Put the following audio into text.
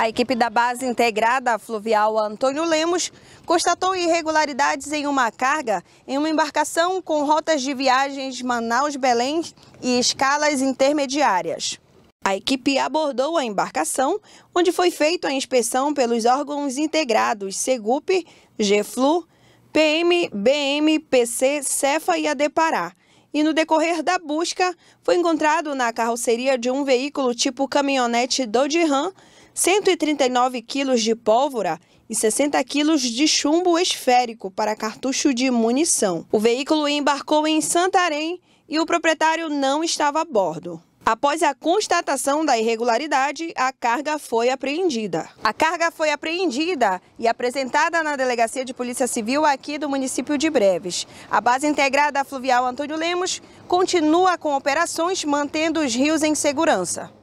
A equipe da base integrada fluvial Antônio Lemos constatou irregularidades em uma carga em uma embarcação com rotas de viagens Manaus-Belém e escalas intermediárias. A equipe abordou a embarcação, onde foi feita a inspeção pelos órgãos integrados Segup, GFLU, PM, BM, PC, Cefa e Adepará. E no decorrer da busca, foi encontrado na carroceria de um veículo tipo caminhonete Dodge Ram 139 quilos de pólvora e 60 quilos de chumbo esférico para cartucho de munição. O veículo embarcou em Santarém e o proprietário não estava a bordo. Após a constatação da irregularidade, a carga foi apreendida. A carga foi apreendida e apresentada na Delegacia de Polícia Civil aqui do município de Breves. A base integrada fluvial Antônio Lemos continua com operações mantendo os rios em segurança.